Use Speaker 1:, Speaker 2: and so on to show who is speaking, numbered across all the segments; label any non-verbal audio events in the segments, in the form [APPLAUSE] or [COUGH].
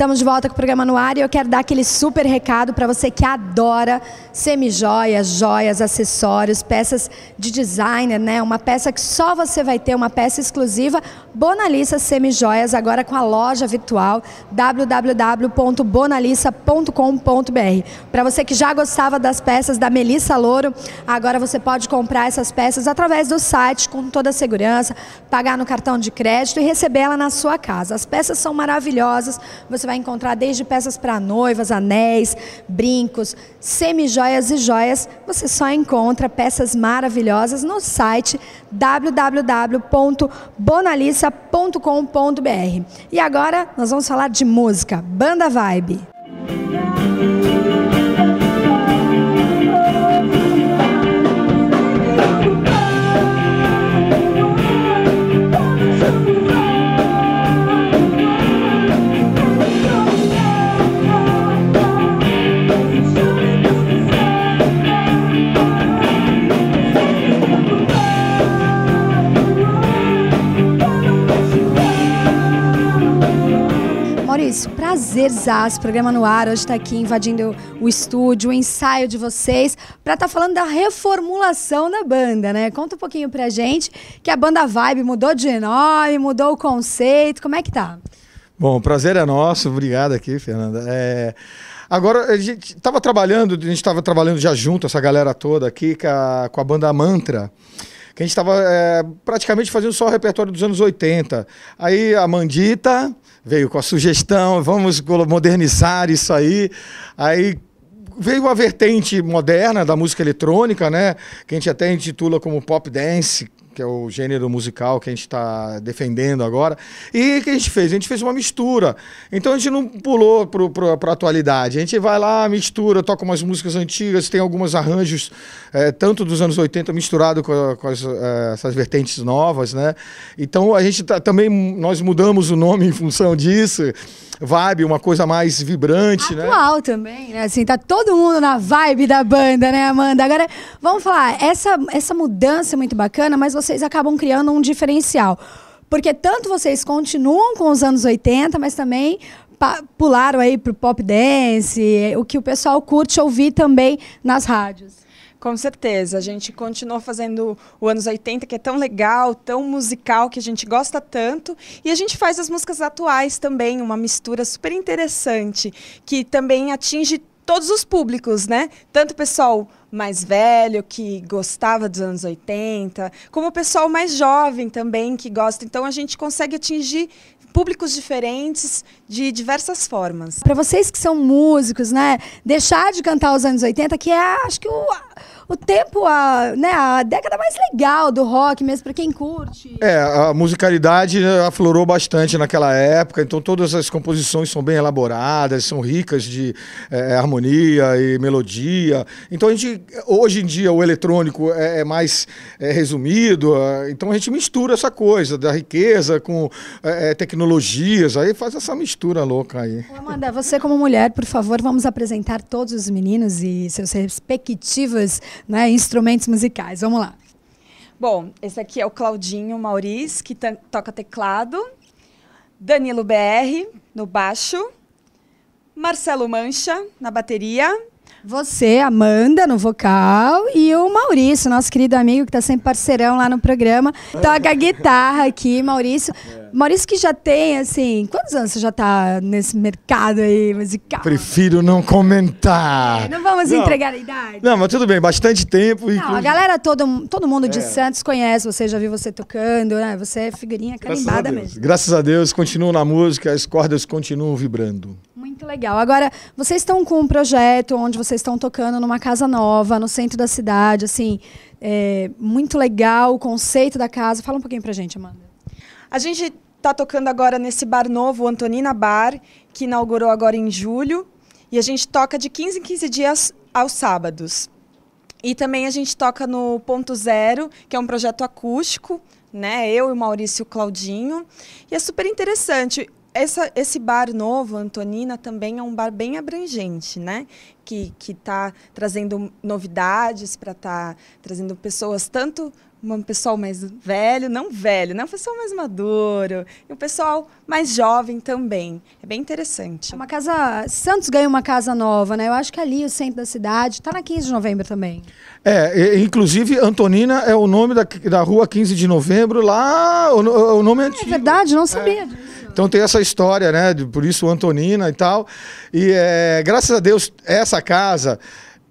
Speaker 1: Estamos de volta com o programa no ar e eu quero dar aquele super recado para você que adora semijoias, joias, acessórios, peças de designer, né? Uma peça que só você vai ter, uma peça exclusiva. Bonalissa Semijoias agora com a loja virtual www.bonalissa.com.br. Para você que já gostava das peças da Melissa Louro, agora você pode comprar essas peças através do site com toda a segurança, pagar no cartão de crédito e recebê-la na sua casa. As peças são maravilhosas. Você vai encontrar desde peças para noivas, anéis, brincos, semijoias e joias. Você só encontra peças maravilhosas no site www.bonalissa.com.br. E agora nós vamos falar de música, Banda Vibe. prazerzaço, programa no ar, hoje está aqui invadindo o estúdio, o ensaio de vocês, para estar tá falando da reformulação da banda, né? Conta um pouquinho pra gente que a banda Vibe mudou de nome, mudou o conceito, como é que tá?
Speaker 2: Bom, o prazer é nosso, obrigado aqui, Fernanda. É... Agora, a gente estava trabalhando, a gente tava trabalhando já junto, essa galera toda aqui, com a, com a banda Mantra que a gente estava é, praticamente fazendo só o repertório dos anos 80. Aí a Mandita, veio com a sugestão, vamos modernizar isso aí. Aí veio a vertente moderna da música eletrônica, né? Que a gente até intitula como pop dance, que é o gênero musical que a gente está defendendo agora. E o que a gente fez? A gente fez uma mistura. Então a gente não pulou para a atualidade. A gente vai lá, mistura, toca umas músicas antigas, tem alguns arranjos, é, tanto dos anos 80 misturado com, com as, é, essas vertentes novas, né? Então a gente tá, também, nós mudamos o nome em função disso. Vibe, uma coisa mais vibrante, Atual né?
Speaker 1: Atual também, né? Assim, tá todo mundo na vibe da banda, né, Amanda? Agora, vamos falar, essa, essa mudança é muito bacana, mas vocês acabam criando um diferencial. Porque tanto vocês continuam com os anos 80, mas também pularam aí pro pop dance, o que o pessoal curte ouvir também nas
Speaker 3: rádios. Com certeza, a gente continuou fazendo o anos 80, que é tão legal, tão musical, que a gente gosta tanto. E a gente faz as músicas atuais também, uma mistura super interessante, que também atinge todos os públicos, né? Tanto o pessoal mais velho que gostava dos anos 80, como o pessoal mais jovem também que gosta. Então a gente consegue atingir públicos diferentes de diversas formas.
Speaker 1: Para vocês que são músicos, né, deixar de cantar os anos 80, que é acho que o o tempo, a, né, a década mais legal do rock mesmo, para quem curte.
Speaker 2: É, a musicalidade aflorou bastante naquela época, então todas as composições são bem elaboradas, são ricas de é, harmonia e melodia. Então a gente hoje em dia o eletrônico é, é mais é, resumido, ah, então a gente mistura essa coisa da riqueza com é, é tecnologias, aí faz essa mistura louca aí.
Speaker 1: Amanda, você como mulher, por favor, vamos apresentar todos os meninos e seus respectivos né, instrumentos musicais. Vamos lá.
Speaker 3: Bom, esse aqui é o Claudinho Mauriz, que toca teclado. Danilo BR, no baixo. Marcelo Mancha, na bateria.
Speaker 1: Você, Amanda, no vocal, e o Maurício, nosso querido amigo, que está sempre parceirão lá no programa, toca guitarra aqui, Maurício. É. Maurício que já tem, assim, quantos anos você já está nesse mercado aí musical?
Speaker 2: Prefiro não comentar. É, não vamos não. entregar a idade. Não, mas tudo bem, bastante tempo. Não, inclusive. a
Speaker 1: galera, todo, todo mundo de é. Santos conhece você, já viu você tocando, né? Você é figurinha carimbada Graças mesmo.
Speaker 2: Graças a Deus, continuo na música, as cordas continuam vibrando.
Speaker 1: Muito legal. Agora, vocês estão com um projeto onde vocês estão tocando numa casa nova, no centro da cidade, assim, é, muito legal o conceito da casa. Fala um pouquinho
Speaker 3: pra gente, Amanda. A gente está tocando agora nesse bar novo, o Antonina Bar, que inaugurou agora em julho. E a gente toca de 15 em 15 dias aos sábados. E também a gente toca no Ponto Zero, que é um projeto acústico, né? Eu e o Maurício Claudinho. E é super interessante essa, esse bar novo, Antonina, também é um bar bem abrangente, né? Que está trazendo novidades para estar tá trazendo pessoas, tanto um pessoal mais velho, não velho, né? Um pessoal mais maduro, e um pessoal mais jovem também. É bem interessante. Uma
Speaker 1: casa. Santos ganha uma casa nova, né? Eu acho que ali, o centro da cidade, está na 15 de novembro também.
Speaker 2: É, inclusive, Antonina é o nome da, da rua 15 de novembro, lá. O, o nome é, é antigo. É verdade, não sabia é. Então tem essa história, né? Por isso Antonina e tal. E é, graças a Deus, essa casa,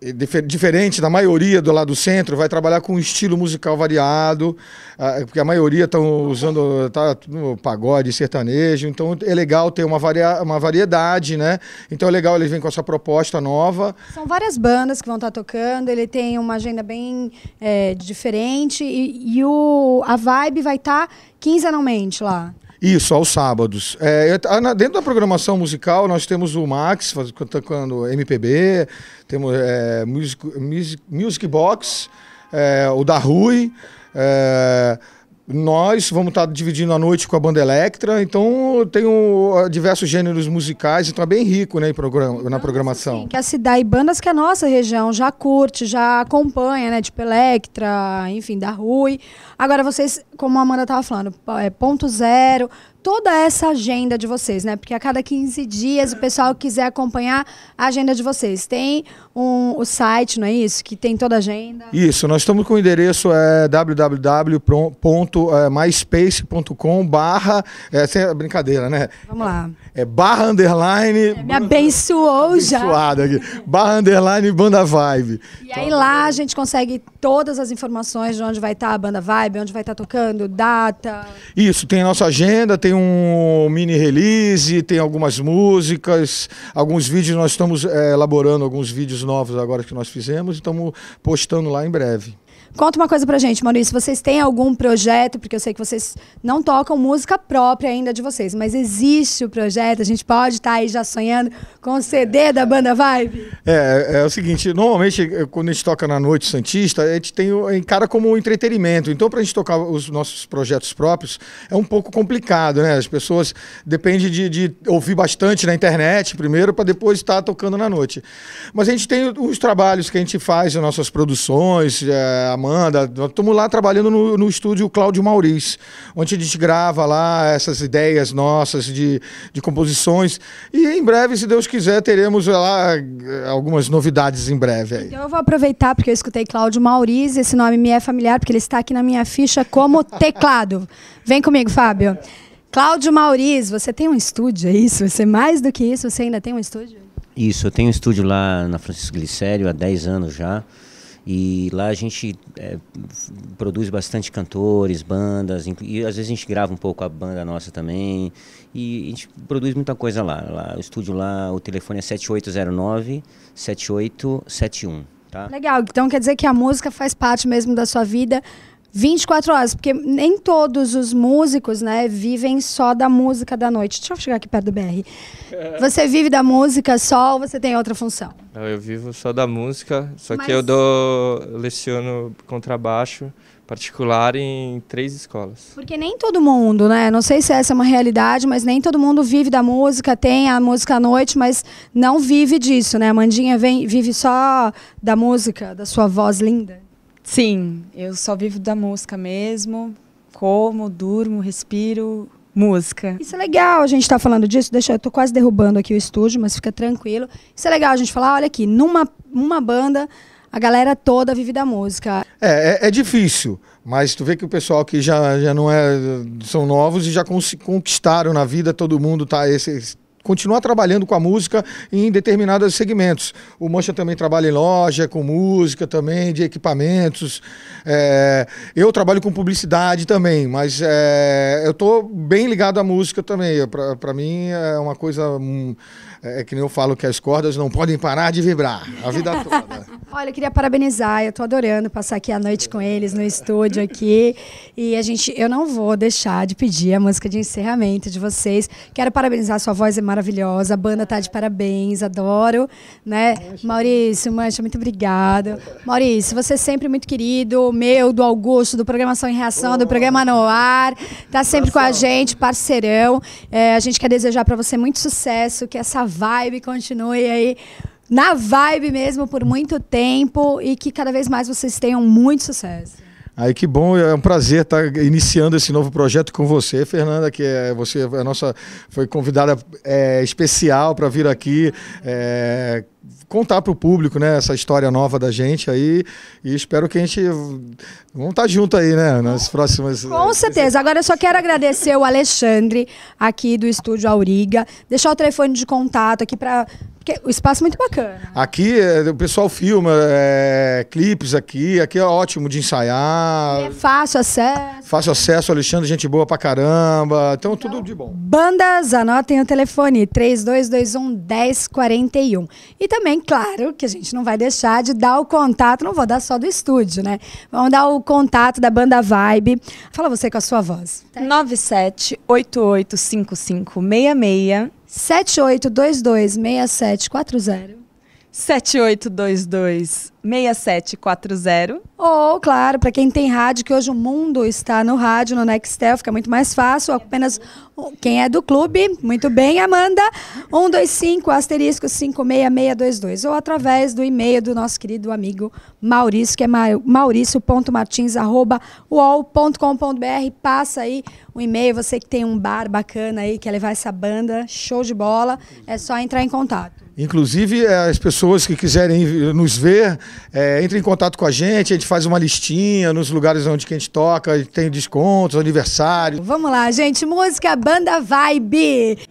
Speaker 2: eh, diferente da maioria do lado do centro, vai trabalhar com um estilo musical variado, ah, é, porque a maioria estão usando tá, pagode, sertanejo, então é legal ter uma, varia, uma variedade, né? Então é legal, eles vir com essa proposta nova.
Speaker 1: São várias bandas que vão estar tá tocando, ele tem uma agenda bem é, diferente e, e, o, a vibe vai estar tá quinzenalmente lá.
Speaker 2: Isso, aos sábados. É, ah, dentro da programação musical, nós temos o Max tocando MPB, temos é, music, music, music Box, é, o da Rui. É, nós vamos estar dividindo a noite com a banda Electra, então tem ah, diversos gêneros musicais, então é bem rico né, programa, na programação. Sim, que
Speaker 1: a cidade, bandas que a é nossa região já curte, já acompanha, né? Tipo Electra, enfim, da Rui. Agora vocês, como a Amanda estava falando, é ponto zero, toda essa agenda de vocês, né? Porque a cada 15 dias o pessoal quiser acompanhar a agenda de vocês. Tem um, o site, não é isso? Que tem toda a agenda.
Speaker 2: Isso, nós estamos com o endereço é, www.myspace.com barra, é, brincadeira, né? Vamos lá. É barra underline... É, me abençoou banda, já. Abençoada aqui. barra underline banda vibe. E então,
Speaker 1: aí lá a gente consegue todas as informações de onde vai estar tá a banda vibe, onde vai estar tá tocando, data...
Speaker 2: Isso, tem a nossa agenda, tem um mini release, tem algumas músicas, alguns vídeos. Nós estamos é, elaborando alguns vídeos novos agora que nós fizemos e estamos postando lá em breve.
Speaker 1: Conta uma coisa pra gente, Maurício. Vocês têm algum projeto? Porque eu sei que vocês não tocam música própria ainda de vocês, mas existe o projeto? A gente pode estar tá aí já sonhando com o CD é, da banda Vibe?
Speaker 2: É, é, é o seguinte: normalmente, eh, quando a gente toca na Noite Santista, a gente tem, encara como entretenimento. Então, pra gente tocar os nossos projetos próprios, é um pouco complicado, né? As pessoas dependem de, de ouvir bastante na internet primeiro, para depois estar tá tocando na noite. Mas a gente tem os trabalhos que a gente faz, as nossas produções, é, Amanda, estamos lá trabalhando no, no estúdio Cláudio Mauriz, onde a gente grava lá essas ideias nossas de, de composições. E em breve, se Deus quiser, teremos eh, lá eh, algumas novidades em breve. Aí. Então
Speaker 1: eu vou aproveitar, porque eu escutei Cláudio Mauriz, esse nome me é familiar, porque ele está aqui na minha ficha como [LAUGHS] teclado. Vem comigo, Fábio. Cláudio Mauriz, você tem um estúdio, é isso? Você mais do que isso, você ainda tem um estúdio?
Speaker 2: Isso, eu tenho um estúdio lá na Francisco Glicério há 10 anos já. E lá a gente é, produz bastante cantores, bandas, e às vezes a gente grava um pouco a banda nossa também. E a gente produz muita coisa lá. lá o estúdio lá, o telefone é 7809-7871. Tá?
Speaker 1: Legal, então quer dizer que a música faz parte mesmo da sua vida 24 horas, porque nem todos os músicos, né, vivem só da música da noite. Deixa eu chegar aqui perto do BR. É. Você vive da música só ou você tem outra função?
Speaker 2: eu vivo só da música, só Mas... que eu dou leciono contrabaixo particular em três escolas.
Speaker 1: Porque nem todo mundo, né? Não sei se essa é uma realidade, mas nem todo mundo vive da música, tem a música à noite, mas não vive disso, né? A Mandinha vem, vive só da música, da
Speaker 3: sua voz linda. Sim, eu só vivo da música mesmo. Como, durmo, respiro, música.
Speaker 1: Isso é legal, a gente está falando disso. Deixa, eu tô quase derrubando aqui o estúdio, mas fica tranquilo. Isso é legal a gente falar, olha aqui, numa uma banda, a galera toda vive da música.
Speaker 2: É, é, é, difícil, mas tu vê que o pessoal que já, já não é. são novos e já conquistaram na vida, todo mundo tá. Esse, continuar trabalhando com a música em determinados segmentos. O Mancha também trabalha em loja, com música também, de equipamentos. É, eu trabalho com publicidade também, mas é, eu estou bem ligado à música também. Para mim é uma coisa. Hum, é, é que nem eu falo que as cordas não podem parar de vibrar a vida [LAUGHS]
Speaker 1: toda. Olha, eu queria parabenizar, eu tô adorando passar aqui a noite com eles no estúdio aqui. E a gente, eu não vou deixar de pedir a música de encerramento de vocês. Quero parabenizar, sua voz é maravilhosa, a banda tá de parabéns, adoro, né? Maurício, Mancha, muito obrigado. Maurício, você é sempre muito querido, meu, do Augusto, do Programação em Reação, oh. do Programa No Ar, tá sempre Nossa. com a gente, parceirão. É, a gente quer desejar para você muito sucesso, que essa vibe continue aí na vibe mesmo por muito tempo e que cada vez mais vocês tenham muito sucesso.
Speaker 2: Aí que bom, é um prazer estar iniciando esse novo projeto com você, Fernanda, que é você a nossa foi convidada é, especial para vir aqui é, contar para o público, né, essa história nova da gente aí e espero que a gente vamos estar junto aí, né, nas próximas. Com
Speaker 1: é, certeza. Agora eu só quero agradecer o Alexandre aqui do estúdio Auriga, deixar o telefone de contato aqui para o é espaço é muito bacana.
Speaker 2: Aqui é, o pessoal filma é, clipes aqui, aqui é ótimo de ensaiar. É
Speaker 1: fácil acesso.
Speaker 2: Fácil acesso, Alexandre, gente boa pra caramba. Então, então tudo de bom.
Speaker 1: Bandas, anotem o telefone 3221 1041. E também, claro, que a gente não vai deixar de dar o contato, não vou dar só do estúdio, né? Vamos dar o contato da banda Vibe. Fala você com a sua voz.
Speaker 3: 97885566 6740. 7822 6740.
Speaker 1: Ou, claro, para quem tem rádio, que hoje o mundo está no rádio, no Nextel, fica muito mais fácil. Apenas quem é do clube, muito bem, Amanda, 125 asterisco 56622. Ou através do e-mail do nosso querido amigo Maurício, que é maurício.martins.uol.com.br. Passa aí o um e-mail, você que tem um bar bacana aí, que levar essa banda, show de bola, é só entrar em contato.
Speaker 2: Inclusive, eh, as pessoas que quiserem nos ver é, entre em contato com a gente, a gente faz uma listinha nos lugares onde a gente toca, tem descontos, aniversário.
Speaker 1: Vamos lá, gente. Música Banda Vibe.